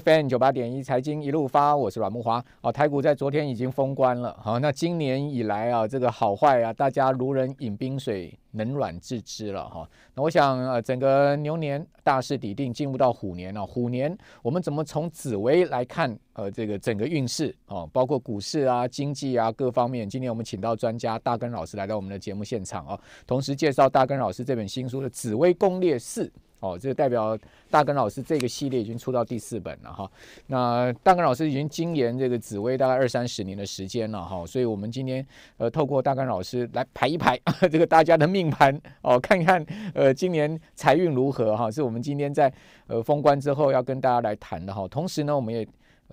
FM 九八点一财经一路发，我是阮木华。哦，台股在昨天已经封关了。好，那今年以来啊，这个好坏啊，大家如人饮冰水，冷暖自知了哈。那我想，呃，整个牛年大势已定，进入到虎年了。虎年我们怎么从紫薇来看？呃，这个整个运势哦，包括股市啊、经济啊各方面。今天我们请到专家大根老师来到我们的节目现场哦，同时介绍大根老师这本新书的《紫薇攻略四》。哦，这代表大根老师这个系列已经出到第四本了哈。那大根老师已经经研这个紫薇大概二三十年的时间了哈，所以我们今天呃透过大根老师来排一排 这个大家的命盘哦，看看呃今年财运如何哈，是我们今天在呃封关之后要跟大家来谈的哈。同时呢，我们也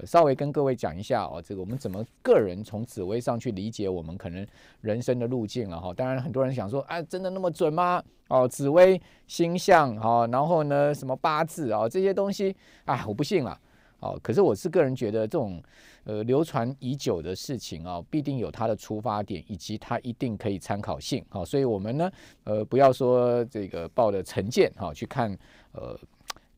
稍微跟各位讲一下哦，这个我们怎么个人从紫薇上去理解我们可能人生的路径了哈？当然很多人想说啊，真的那么准吗？哦，紫薇星象哈，然后呢什么八字啊这些东西，啊，我不信了哦。可是我是个人觉得这种呃流传已久的事情啊，必定有它的出发点以及它一定可以参考性哦。所以我们呢，呃，不要说这个抱的成见哈，去看呃。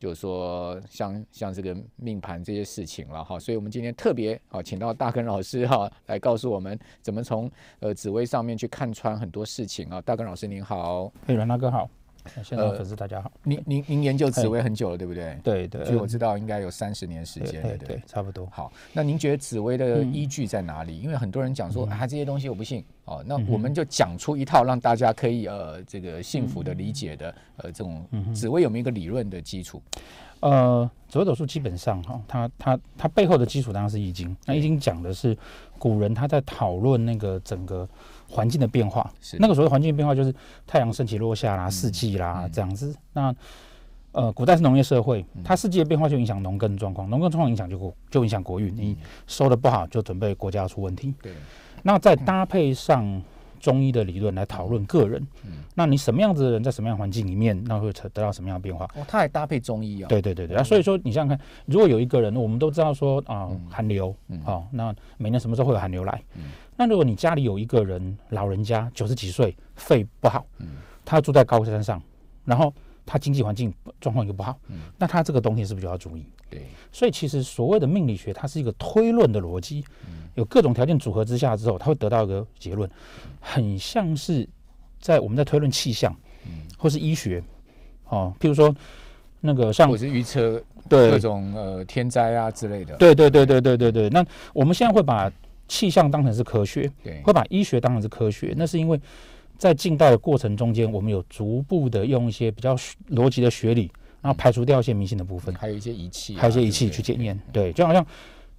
就是说，像像这个命盘这些事情了哈，所以我们今天特别啊，请到大根老师哈 来告诉我们怎么从呃紫薇上面去看穿很多事情啊。大根老师您好，哎，阮大哥好。那现在粉丝大家好，您您您研究紫薇很久了，对不对？对对，所以我知道应该有三十年时间，对对，差不多。好，那您觉得紫薇的依据在哪里？因为很多人讲说啊这些东西我不信哦，那我们就讲出一套让大家可以呃这个幸福的理解的呃这种紫薇有没有一个理论的基础？呃，紫微斗数基本上哈，它它它背后的基础当然是易经。那易经讲的是古人他在讨论那个整个。环境的变化，那个所谓环境变化就是太阳升起落下啦，四季啦这样子。那呃，古代是农业社会，它四季的变化就影响农耕状况，农耕状况影响就就影响国运。你收的不好，就准备国家出问题。对，那再搭配上。中医的理论来讨论个人，嗯，那你什么样子的人在什么样环境里面，那会得到什么样的变化？哦，他还搭配中医啊？对对对对啊！所以说你想想看，如果有一个人，我们都知道说啊寒流，哦，那每年什么时候会有寒流来？嗯，那如果你家里有一个人，老人家九十几岁，肺不好，嗯，他住在高山上，然后他经济环境状况又不好，嗯，那他这个冬天是不是就要注意？对，所以其实所谓的命理学，它是一个推论的逻辑。有各种条件组合之下之后，他会得到一个结论，很像是在我们在推论气象，或是医学，哦，譬如说那个像，我是预测对各种呃天灾啊之类的。对对对对对对对。那我们现在会把气象当成是科学，对，会把医学当成是科学，那是因为在近代的过程中间，我们有逐步的用一些比较逻辑的学理，然后排除掉一些迷信的部分，还有一些仪器，还有一些仪器去检验，对，就好像。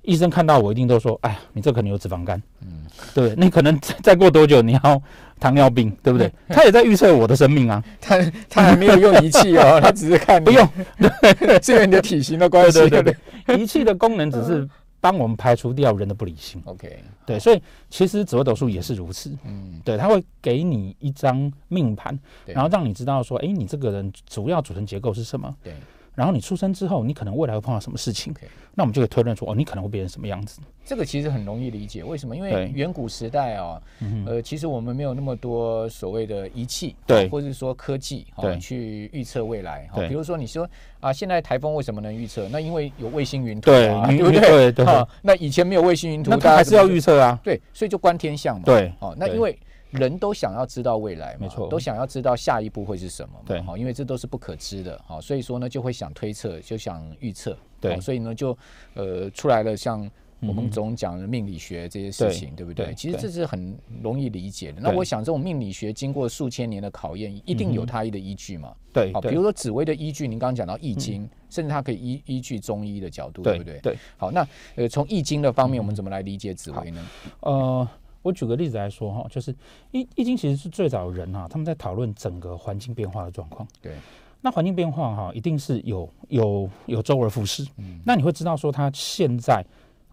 医生看到我一定都说：“哎呀，你这可能有脂肪肝，嗯，对不对？你可能再过多久你要糖尿病，对不对？” 他也在预测我的生命啊，他他还没有用仪器哦，他只是看。不用，对，因为你的体型的关系。对对对对，仪器的功能只是帮我们排除掉人的不理性。OK，对，所以其实紫微斗数也是如此，嗯，对，他会给你一张命盘，然后让你知道说：“哎，你这个人主要组成结构是什么？”对。然后你出生之后，你可能未来会碰到什么事情？那我们就可以推论出哦，你可能会变成什么样子？这个其实很容易理解，为什么？因为远古时代哦，呃，其实我们没有那么多所谓的仪器，对，或者是说科技，对，去预测未来。对，比如说你说啊，现在台风为什么能预测？那因为有卫星云图，对，对，对，对。那以前没有卫星云图，那还是要预测啊？对，所以就观天象嘛。对，哦，那因为。人都想要知道未来，没错，都想要知道下一步会是什么，对，好，因为这都是不可知的，哈，所以说呢，就会想推测，就想预测，对，所以呢，就呃出来了，像我们总讲的命理学这些事情，对不对？其实这是很容易理解的。那我想，这种命理学经过数千年的考验，一定有它一的依据嘛，对，好，比如说紫薇的依据，您刚刚讲到易经，甚至它可以依依据中医的角度，对不对？对，好，那呃，从易经的方面，我们怎么来理解紫薇呢？呃。我举个例子来说哈，就是《易易经》其实是最早人啊，他们在讨论整个环境变化的状况。对，那环境变化哈，一定是有有有周而复始。嗯，那你会知道说它现在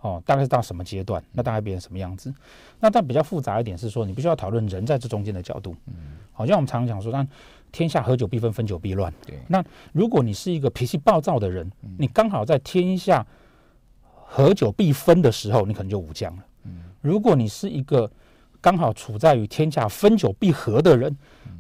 哦，大概是到什么阶段？那大概变成什么样子？那但比较复杂一点是说，你必须要讨论人在这中间的角度。嗯，好像我们常常讲说，那天下合久必分，分久必乱。对，那如果你是一个脾气暴躁的人，你刚好在天下合久必分的时候，你可能就武将了。如果你是一个刚好处在于天下分久必合的人，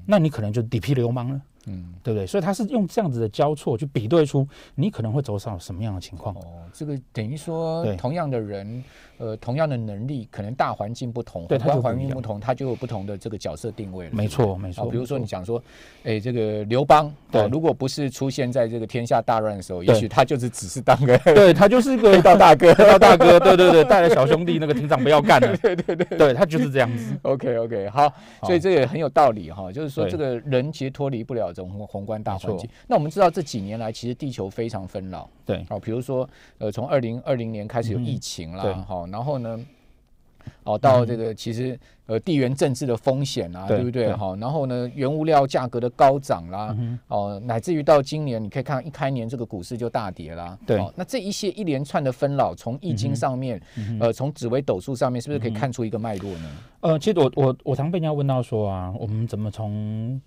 那你可能就是地痞流氓了。嗯，对不对？所以他是用这样子的交错去比对出你可能会走上什么样的情况。哦，这个等于说同样的人，呃，同样的能力，可能大环境不同，对大环境不同，他就有不同的这个角色定位了。没错，没错。比如说你讲说，哎，这个刘邦，对，如果不是出现在这个天下大乱的时候，也许他就是只是当个，对 他就是个当大哥，当大哥，对对对，带了小兄弟那个厅长不要干了，对对对，对他就是这样子。OK OK，好，所以这也很有道理哈，就是说这个人其实脱离不了。这种宏观大环境，那我们知道这几年来，其实地球非常纷扰，对哦，比如说，呃，从二零二零年开始有疫情了，好，然后呢，哦，到这个其实。呃，地缘政治的风险啊，对不对？哈，然后呢，原物料价格的高涨啦，哦，乃至于到今年，你可以看一开年这个股市就大跌啦。对，那这一些一连串的纷扰，从易经上面，呃，从紫微斗数上面，是不是可以看出一个脉络呢？呃，其实我我我常被人家问到说啊，我们怎么从，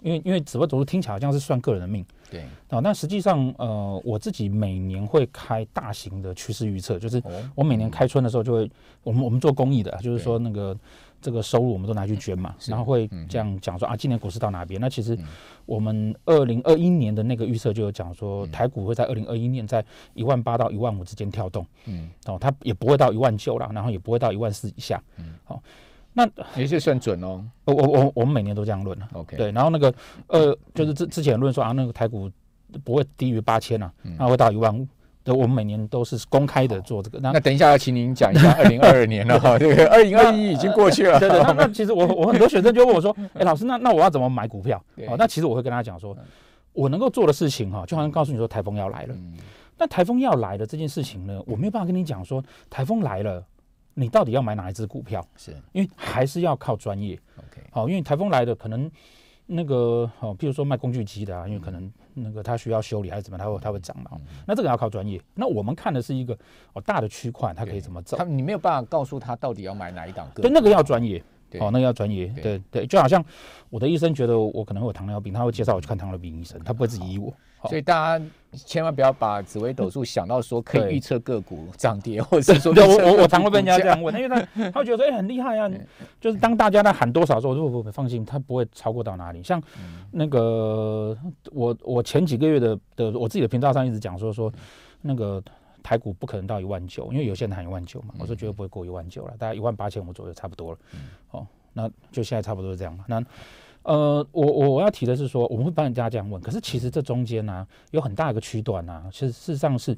因为因为紫微斗数听起来好像是算个人的命，对，哦，但实际上呃，我自己每年会开大型的趋势预测，就是我每年开春的时候就会，我们我们做公益的，就是说那个。这个收入我们都拿去捐嘛，然后会这样讲说啊，今年股市到哪边？那其实我们二零二一年的那个预测就有讲说，台股会在二零二一年在一万八到一万五之间跳动，嗯，哦，它也不会到一万九了，然后也不会到一万四以下，嗯，好，那也算准哦，我我我我们每年都这样论了，OK，对，然后那个呃，就是之之前论说啊，那个台股不会低于八千啊，那会到一万五。对，我们每年都是公开的做这个。那等一下，要请您讲一下二零二二年了哈，这 个二零二一已经过去了。对对。那其实我我很多学生就问我说：“哎，老师，那那我要怎么买股票？”哦，那其实我会跟他讲说，我能够做的事情哈，就好像告诉你说台风要来了。那台风要来了这件事情呢，我没有办法跟你讲说台风来了，你到底要买哪一只股票？是因为还是要靠专业。OK。好，因为台风来的可能那个哦，譬如说卖工具机的啊，因为可能。那个它需要修理还是怎么？它会它会涨吗？那这个要靠专业。那我们看的是一个哦大的区块，它可以怎么走？它你没有办法告诉他到底要买哪一档。对，那个要专业。哦，那个要专业，对对，就好像我的医生觉得我可能会有糖尿病，他会介绍我去看糖尿病医生，他不会自己医我。所以大家千万不要把紫微斗数想到说可以预测个股涨跌，或者是说……对我我我常会被人家这样问，因为他他会觉得哎很厉害啊，就是当大家在喊多少说不不不放心，他不会超过到哪里。像那个我我前几个月的的我自己的频道上一直讲说说那个。台股不可能到一万九，因为有些人喊一万九嘛，我说绝对不会过一万九了，大概一万八千五左右差不多了。嗯、哦，那就现在差不多是这样嘛。那呃，我我我要提的是说，我们会帮人家这样问，可是其实这中间呢，有很大一个区段啊，其实事实上是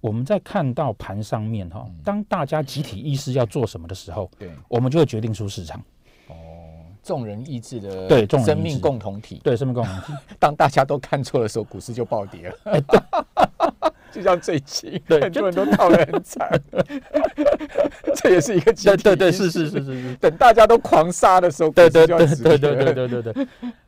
我们在看到盘上面哈，当大家集体意识要做什么的时候，对，我们就会决定出市场。哦，众人意志的对，生命共同体，对生命共同体。当大家都看错的时候，股市就暴跌了。就像最近，很多人都套得很惨，这也是一个集体。对对对，是是是是是。等大家都狂杀的时候，对对对对对对对对。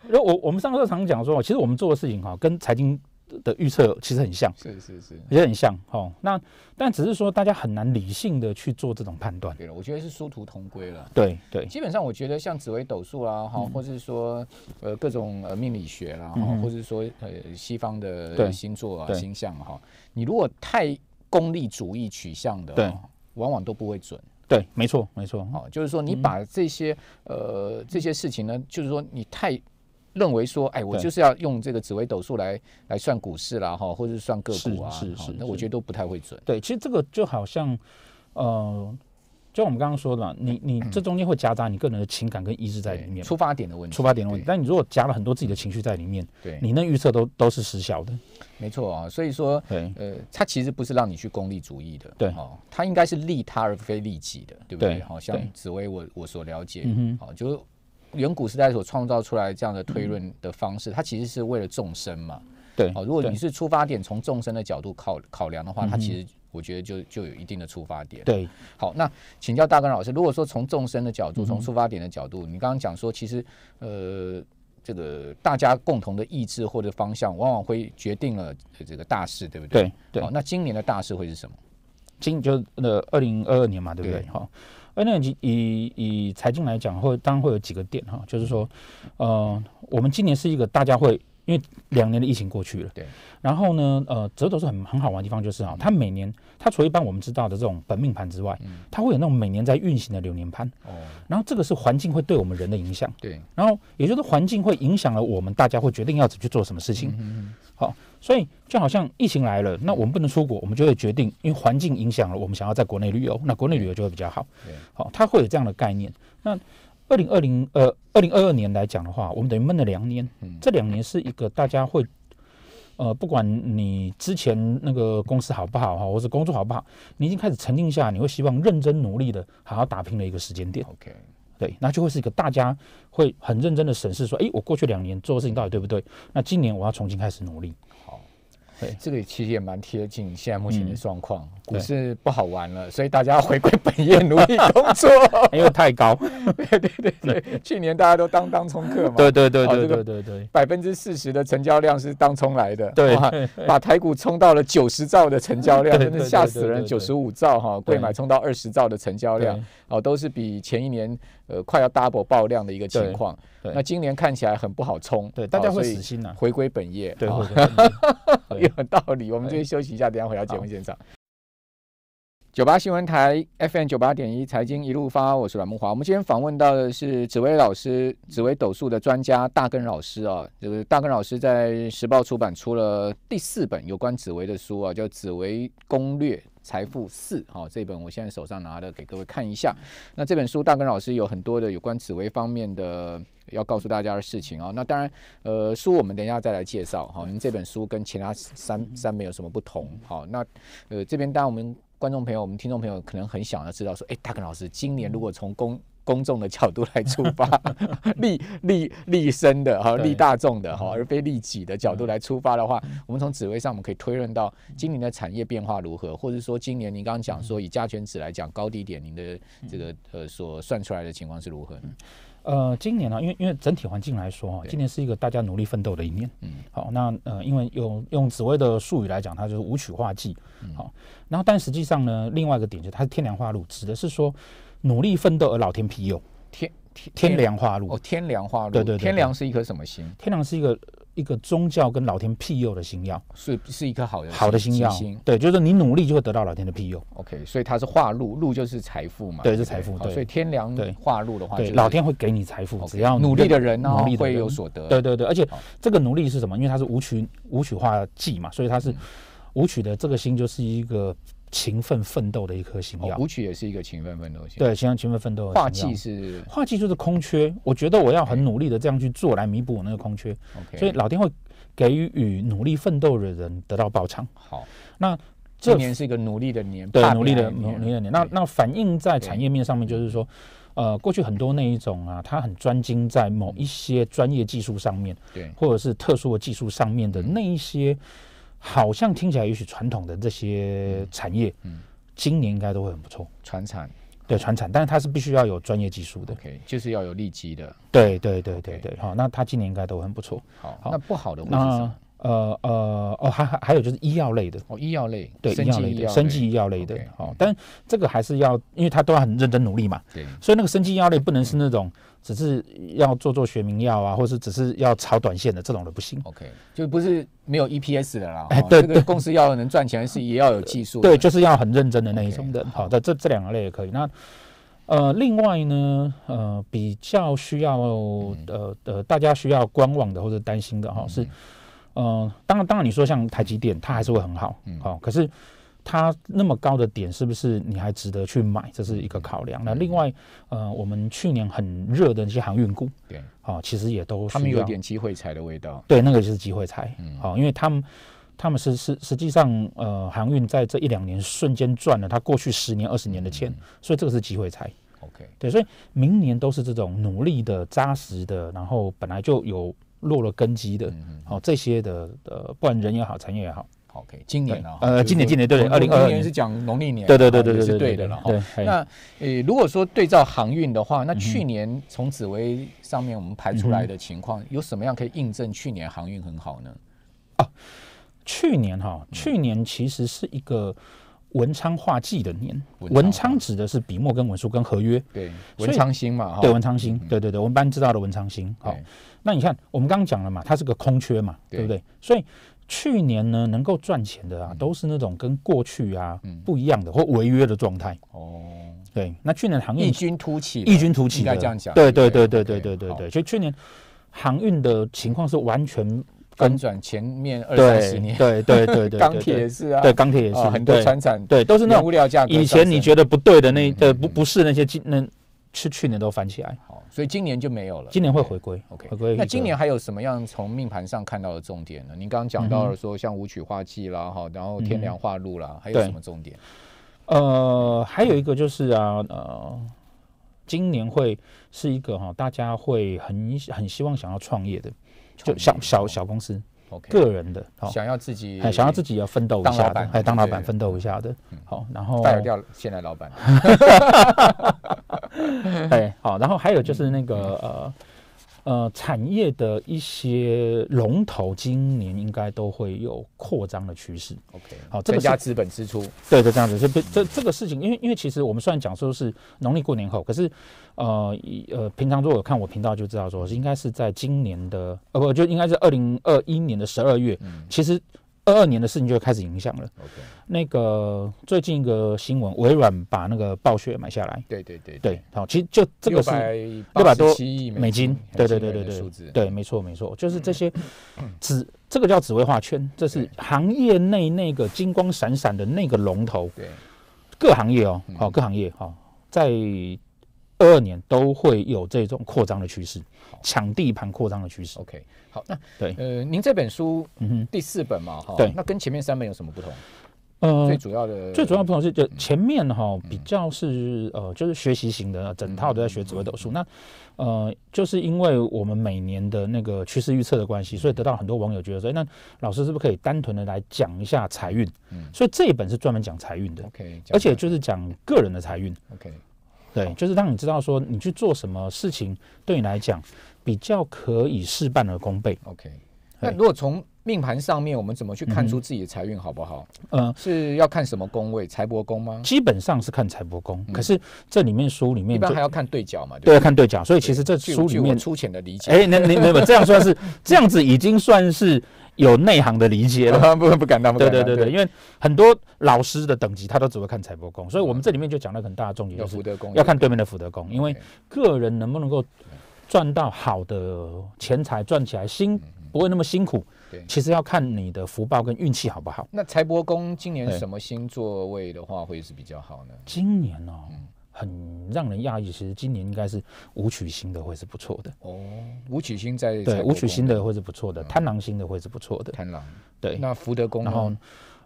然后 我我们上课常讲说，其实我们做的事情哈，跟财经。的预测其实很像，是是是，也很像哦。那但只是说，大家很难理性的去做这种判断。对，我觉得是殊途同归了。对对，基本上我觉得像紫微斗数啦，哈，或者是说呃各种呃命理学啦，哈，或者说呃西方的星座啊、星象哈，你如果太功利主义取向的，对，往往都不会准。对，没错没错。好，就是说你把这些呃这些事情呢，就是说你太。认为说，哎，我就是要用这个紫微斗数来来算股市啦，哈，或者算个股啊，那我觉得都不太会准。对，其实这个就好像，呃，就我们刚刚说的，你你 这中间会夹杂你个人的情感跟意志在里面，出发点的问题，出发点的问题。但你如果夹了很多自己的情绪在里面，对你那预测都都是失效的。没错啊，所以说，呃，他其实不是让你去功利主义的，对哦，他应该是利他而非利己的，对不对？好像紫薇我我所了解，嗯好就。远古时代所创造出来这样的推论的方式，它其实是为了众生嘛。对，好，如果你是出发点从众生的角度考考量的话，它其实我觉得就就有一定的出发点。对，好，那请教大根老师，如果说从众生的角度，从出发点的角度，你刚刚讲说，其实呃，这个大家共同的意志或者方向，往往会决定了这个大事，对不对？对，好，那今年的大事会是什么？今就呃二零二二年嘛，对不对？好。以以财经来讲，会当然会有几个点哈，就是说，呃，我们今年是一个大家会。因为两年的疫情过去了，对，然后呢，呃，折头是很很好玩的地方，就是啊，它每年它除了一般我们知道的这种本命盘之外，嗯，它会有那种每年在运行的流年盘，哦，然后这个是环境会对我们人的影响，对，然后也就是环境会影响了我们大家会决定要去做什么事情，嗯嗯，好，所以就好像疫情来了，那我们不能出国，我们就会决定，因为环境影响了我们想要在国内旅游，那国内旅游就会比较好，对，好，它会有这样的概念，那。二零二零呃，二零二二年来讲的话，我们等于闷了两年。这两年是一个大家会，呃，不管你之前那个公司好不好哈，或者工作好不好，你已经开始沉淀下，你会希望认真努力的好好打拼的一个时间点。OK，对，那就会是一个大家会很认真的审视说，哎，我过去两年做的事情到底对不对？那今年我要重新开始努力。好。这个其实也蛮贴近现在目前的状况，股市不好玩了，所以大家回归本业努力工作，有 太高。对对对对，去年大家都当当冲客嘛。对对对对对对对，百分之四十的成交量是当冲来的，对，把台股冲到了九十兆的成交量，真的吓死人。九十五兆哈，贵买冲到二十兆的成交量，哦，都是比前一年。呃，快要 double 爆量的一个情况，那今年看起来很不好冲，对，大家会死心了，回归本业，对，有道理，我们先休息一下，等下回到节目现场。九八新闻台 FM 九八点一财经一路发，我是阮梦华。我们今天访问到的是紫薇老师，紫薇斗数的专家大根老师啊，就是大根老师在时报出版出了第四本有关紫薇的书啊，叫《紫薇攻略》。财富四，好，这本我现在手上拿的，给各位看一下。那这本书，大根老师有很多的有关紫薇方面的要告诉大家的事情啊。那当然，呃，书我们等一下再来介绍，哈，这本书跟其他三三本有什么不同？好，那呃，这边当然我们观众朋友、我们听众朋友可能很想要知道，说，哎，大根老师今年如果从公公众的角度来出发，利利利生的哈，利大众的哈，而非利己的角度来出发的话，我们从紫微上我们可以推论到今年的产业变化如何，或者说今年您刚刚讲说以加权值来讲高低点，您的这个呃所算出来的情况是如何？呃，今年呢，因为因为整体环境来说啊，今年是一个大家努力奋斗的一年。嗯，好，那呃，因为用用紫薇的术语来讲，它就是无曲化嗯，好，然后但实际上呢，另外一个点就是它是天然化路，指的是说。努力奋斗而老天庇佑，天天天良化禄哦，天良化禄，对对，天良是一颗什么星？天良是一个一个宗教跟老天庇佑的星耀，是是一颗好的好的星耀，对，就是说你努力就会得到老天的庇佑。OK，所以它是化禄，禄就是财富嘛，对，是财富。对，所以天良化禄的话，老天会给你财富，只要努力的人呢，会有所得。对对对，而且这个努力是什么？因为它是舞曲舞曲化忌嘛，所以它是舞曲的。这个星就是一个。勤奋奋斗的一颗星耀。舞曲也是一个勤奋奋斗星。对，像勤奋奋斗化气是化气，就是空缺。我觉得我要很努力的这样去做，来弥补我那个空缺。OK，所以老天会给予努力奋斗的人得到报偿。好，那这年是一个努力的年，对，努力的努力的年。那那反映在产业面上面，就是说，呃，过去很多那一种啊，他很专精在某一些专业技术上面，对，或者是特殊的技术上面的那一些。好像听起来，也许传统的这些产业，嗯，今年应该都会很不错。船产对船产，但是它是必须要有专业技术的，OK，就是要有利基的。对对对对对，好，那它今年应该都很不错。好，那不好的会是什么？呃呃哦，还还还有就是医药类的哦，医药类对，医药类的生技医药类的哦，但这个还是要，因为他都要很认真努力嘛，对，所以那个生技医药类不能是那种只是要做做学名药啊，或是只是要炒短线的这种的不行，OK，就不是没有 EPS 的啦，哎，对，对公司要能赚钱是也要有技术，对，就是要很认真的那一种的，好的，这这两个类也可以。那呃，另外呢，呃，比较需要呃呃，大家需要观望的或者担心的哈是。呃，当然，当然，你说像台积电，它还是会很好，嗯，好，可是它那么高的点，是不是你还值得去买？这是一个考量。那另外，呃，我们去年很热的那些航运股，对，好，其实也都他们有点机会财的味道，对，那个就是机会财，嗯，好，因为他们他们是实实际上，呃，航运在这一两年瞬间赚了他过去十年二十年的钱，所以这个是机会财，OK，对，所以明年都是这种努力的、扎实的，然后本来就有。落了根基的，好这些的呃，不管人也好，产业也好。OK，今年啊，呃，今年今年对对，二零二零年是讲农历年，对对对对对对对的了哈。那呃，如果说对照航运的话，那去年从紫薇上面我们排出来的情况，有什么样可以印证去年航运很好呢？啊，去年哈，去年其实是一个。文昌画计的年，文昌指的是笔墨跟文书跟合约。对，文昌星嘛。对，文昌星，对对对，我们班知道的文昌星。好，那你看，我们刚刚讲了嘛，它是个空缺嘛，对不对？所以去年呢，能够赚钱的啊，都是那种跟过去啊不一样的或违约的状态。哦，对。那去年航运异军突起，异军突起应该这样讲。对对对对对对对对，所以去年航运的情况是完全。翻转前面二三十年，对对对 对，钢铁也是啊，对钢铁也是很多船产对都是那种物料价格。以前你觉得不对的那，呃不不是那些今那，去去年都翻起来，好，所以今年就没有了。今年会回归，OK，回归。那今年还有什么样从命盘上看到的重点呢？您刚刚讲到了说像武曲化器啦，哈，然后天凉化露啦，还有什么重点？呃，还有一个就是啊，呃，今年会是一个哈，大家会很很希望想要创业的。就小小小公司，个人的，想要自己，想要自己要奋斗一下，来当老板奋斗一下的，好，然后表掉现在老板。哎，好，然后还有就是那个呃。呃，产业的一些龙头今年应该都会有扩张的趋势。OK，好，增加资本支出。对对，这样子。这这这个事情，因为因为其实我们虽然讲说是农历过年后，可是呃呃，平常如果有看我频道就知道说，应该是在今年的呃不，就应该是二零二一年的十二月。其实。二二年的事情就开始影响了。OK，那个最近一个新闻，微软把那个暴雪买下来。对对对对，好，其实就这个是六百多七亿美金。对对对对对，对，没错没错，就是这些 紫，这个叫紫薇画圈，这是行业内那个金光闪闪的那个龙头。对，各行业哦，好，各行业好，在。二二年都会有这种扩张的趋势，抢地盘扩张的趋势。OK，好，那对呃，您这本书第四本嘛，哈，对，那跟前面三本有什么不同？呃，最主要的最主要不同是就前面哈比较是呃就是学习型的，整套都在学紫么斗数。那呃，就是因为我们每年的那个趋势预测的关系，所以得到很多网友觉得说，那老师是不是可以单纯的来讲一下财运？嗯，所以这一本是专门讲财运的。OK，而且就是讲个人的财运。OK。对，就是让你知道说你去做什么事情对你来讲比较可以事半而功倍。OK，那如果从命盘上面，我们怎么去看出自己的财运好不好？嗯，是要看什么宫位财帛宫吗？基本上是看财帛宫，可是这里面书里面一般还要看对角嘛，对，看对角。所以其实这书里面粗浅的理解，哎，那那没有这样算是这样子，已经算是。有内行的理解了，不敢当。对对对对，因为很多老师的等级他都只会看财帛宫，所以我们这里面就讲了很大的重点，要看对面的福德宫，因为个人能不能够赚到好的钱财赚起来，辛不会那么辛苦，其实要看你的福报跟运气好不好。那财帛宫今年什么星座位的话会是比较好呢？今年哦。很让人讶异，其实今年应该是武曲星的会是不错的哦，武曲星在对武曲星的会是不错的，贪狼星的会是不错的，贪狼对那福德宫，然后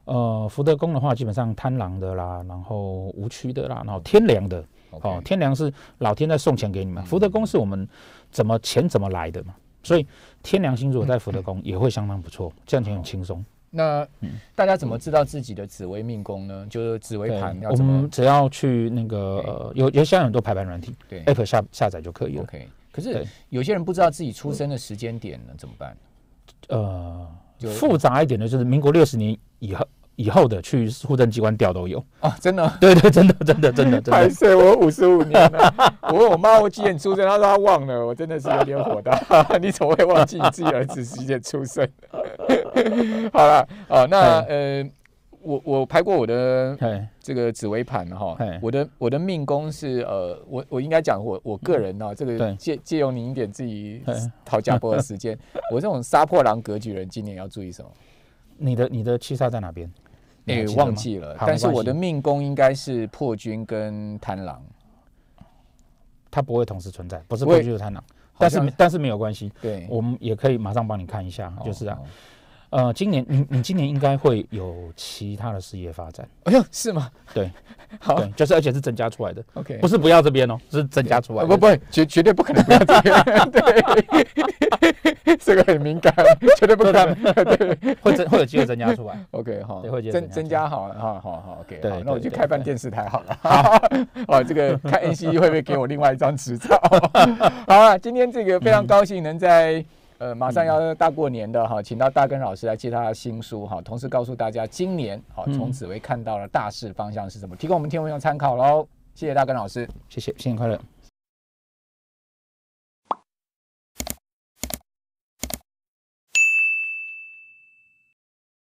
呃福德宫的话，基本上贪狼的啦，然后无曲的啦，然后天良的，哦，天良是老天在送钱给你们，福德宫是我们怎么钱怎么来的嘛，所以天良星如果在福德宫也会相当不错，赚钱很轻松。那大家怎么知道自己的紫微命宫呢？就是紫微盘，我们只要去那个呃，有有现在很多排盘软体，对，App 下下载就可以。OK。可是有些人不知道自己出生的时间点呢，怎么办？呃，复杂一点的就是民国六十年以后以后的，去户政机关调都有啊，真的。对对，真的真的真的真的。还剩我五十五年了。我问我妈我几点出生，她说忘了。我真的是有点火大。你怎么会忘记你自己儿子几点出生？好了，哦，那呃，我我拍过我的这个紫微盘哈，我的我的命宫是呃，我我应该讲我我个人呢，这个借借用您一点自己讨价波的时间，我这种杀破狼格局人，今年要注意什么？你的你的七煞在哪边？哎，忘记了，但是我的命宫应该是破军跟贪狼，他不会同时存在，不是破军就是贪狼，但是但是没有关系，对，我们也可以马上帮你看一下，就是啊。呃，今年你你今年应该会有其他的事业发展，哎呦，是吗？对，好，就是而且是增加出来的，OK，不是不要这边哦，是增加出来，不不，绝绝对不可能不要这边，对，这个很敏感绝对不可能，对，会增会有机会增加出来，OK 好，会增增加好了哈，好好 OK，对，那我就开办电视台好了，好，这个看 N C E 会不会给我另外一张执照，好了，今天这个非常高兴能在。呃，马上要大过年的哈，请到大根老师来接他的新书哈，同时告诉大家今年好从此会看到了大势方向是什么，提供我们天文学参考喽。谢谢大根老师，谢谢，新年快乐。